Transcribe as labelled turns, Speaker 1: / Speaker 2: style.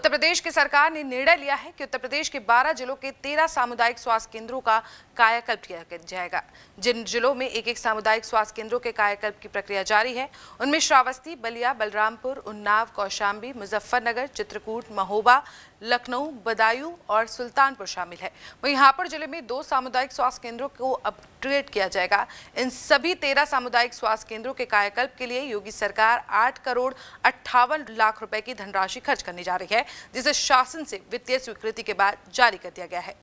Speaker 1: उत्तर प्रदेश की सरकार ने निर्णय लिया है कि उत्तर प्रदेश के 12 जिलों के 13 सामुदायिक स्वास्थ्य केंद्रों का कायाकल्प किया जाएगा जिन जिलों में एक एक सामुदायिक स्वास्थ्य केंद्रों के कायाकल्प की प्रक्रिया जारी है उनमें श्रावस्ती बलिया बलरामपुर उन्नाव कौशाम्बी मुजफ्फरनगर चित्रकूट महोबा लखनऊ बदायूं और सुल्तानपुर शामिल है वहीं हापुड़ जिले में दो सामुदायिक स्वास्थ्य केंद्रों को अपग्रेड किया जाएगा इन सभी तेरह सामुदायिक स्वास्थ्य केंद्रों के कायाकल्प के लिए योगी सरकार आठ करोड़ अट्ठावन लाख रुपए की धनराशि खर्च करने जा रही है है जिसे शासन से वित्तीय स्वीकृति के बाद जारी कर दिया गया है